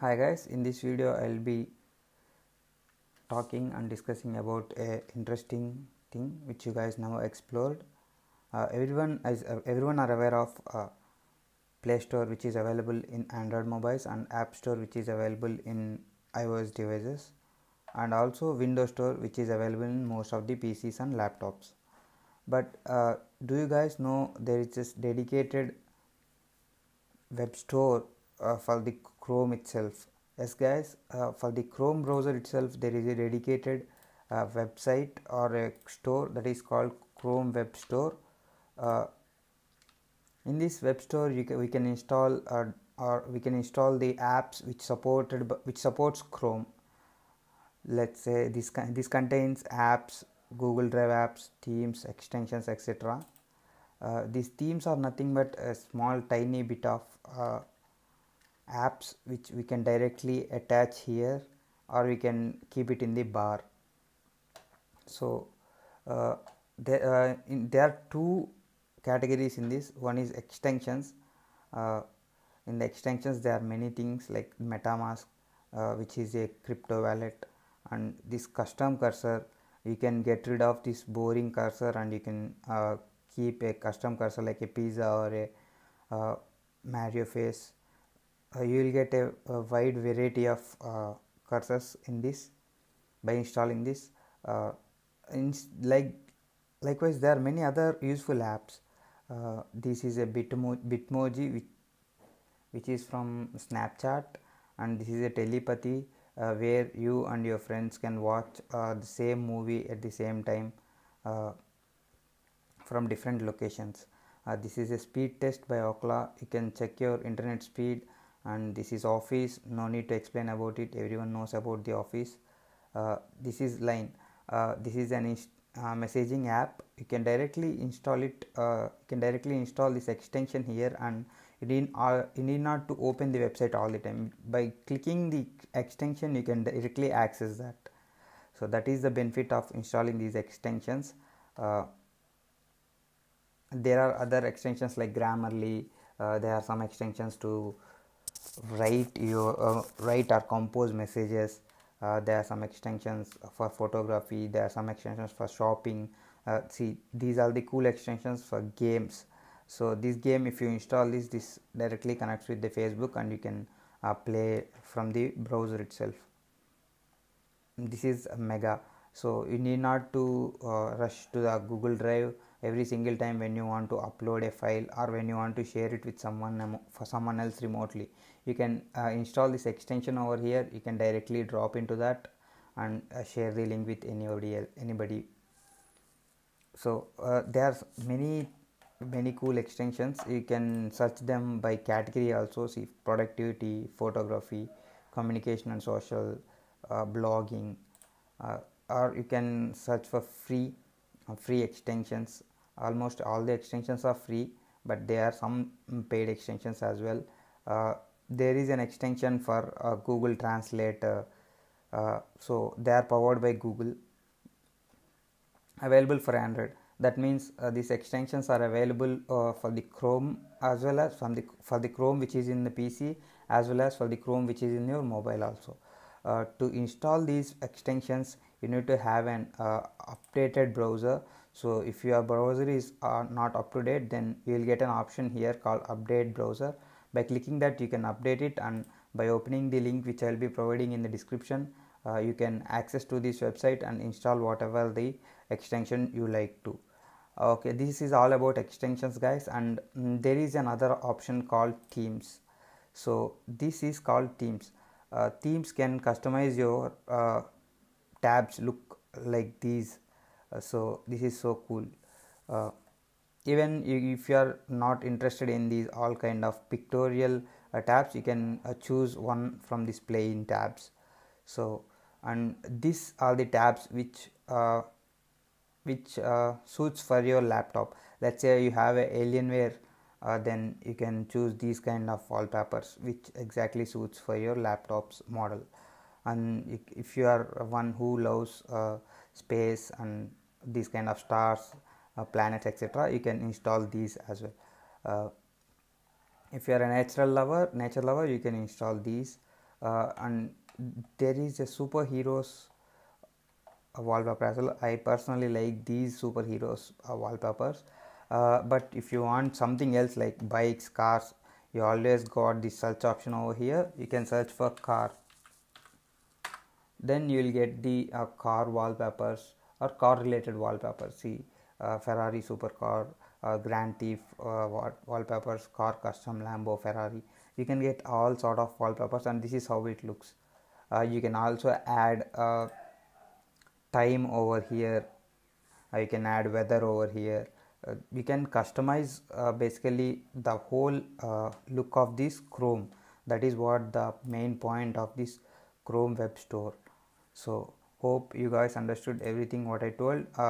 hi guys in this video i'll be talking and discussing about a interesting thing which you guys now explored uh, everyone is uh, everyone are aware of uh, play store which is available in android mobiles and app store which is available in ios devices and also windows store which is available in most of the pcs and laptops but uh, do you guys know there is this dedicated web store uh, for the Chrome itself. Yes, guys, uh, for the Chrome browser itself, there is a dedicated uh, website or a store that is called Chrome Web Store. Uh, in this web store, you can, we can install uh, or we can install the apps which supported which supports Chrome. Let's say this this contains apps, Google Drive apps, Teams, extensions, etc. Uh, these themes are nothing but a small tiny bit of uh, apps which we can directly attach here or we can keep it in the bar so uh, there, uh, in, there are two categories in this one is extensions uh, in the extensions there are many things like metamask uh, which is a crypto wallet and this custom cursor you can get rid of this boring cursor and you can uh, keep a custom cursor like a pizza or a uh, mario face uh, you will get a, a wide variety of uh, cursors in this by installing this uh, in, like likewise there are many other useful apps uh, this is a Bitmo- bitmoji which, which is from snapchat and this is a telepathy uh, where you and your friends can watch uh, the same movie at the same time from different locations this is a speed test by okla you can check your internet speed and this is office no need to explain about it everyone knows about the office uh, this is line uh, this is an inst- uh, messaging app you can directly install it uh, you can directly install this extension here and you need, uh, you need not to open the website all the time by clicking the extension you can directly access that so that is the benefit of installing these extensions uh, there are other extensions like grammarly there are some extensions to write your uh, write or compose messages uh, there are some extensions for photography there are some extensions for shopping uh, see these are the cool extensions for games so this game if you install this this directly connects with the facebook and you can uh, play from the browser itself this is mega so you need not to uh, rush to the google drive every single time when you want to upload a file or when you want to share it with someone for someone else remotely you can uh, install this extension over here you can directly drop into that and uh, share the link with anybody else, anybody so uh, there are many many cool extensions you can search them by category also see productivity photography communication and social uh, blogging uh, or you can search for free uh, free extensions almost all the extensions are free but there are some paid extensions as well uh, there is an extension for uh, google translate uh, so they are powered by google available for android that means uh, these extensions are available uh, for the chrome as well as from the for the chrome which is in the pc as well as for the chrome which is in your mobile also uh, to install these extensions you need to have an uh, updated browser so if your browser is uh, not up to date then you will get an option here called update browser by clicking that you can update it and by opening the link which i will be providing in the description uh, you can access to this website and install whatever the extension you like to okay this is all about extensions guys and mm, there is another option called themes so this is called themes uh, themes can customize your uh, tabs look like these uh, so this is so cool uh, even if you are not interested in these all kind of pictorial uh, tabs you can uh, choose one from this plain in tabs so and these are the tabs which uh, which uh, suits for your laptop let's say you have a alienware then you can choose these kind of wallpapers which exactly suits for your laptop's model and if you are one who loves uh, space and these kind of stars uh, planets etc you can install these as well uh, if you are a natural lover nature lover you can install these uh, and there is a superheroes uh, wallpaper as well i personally like these superheroes uh, wallpapers but if you want something else like bikes cars you always got the search option over here you can search for car then you will get the uh, car wallpapers or car related wallpapers see uh, ferrari supercar uh, grand thief uh, wallpapers car custom lambo ferrari you can get all sort of wallpapers and this is how it looks uh, you can also add uh, time over here you can add weather over here you can customize basically the whole look of this chrome that is what the main point of this chrome web store so hope you guys understood everything what i told uh,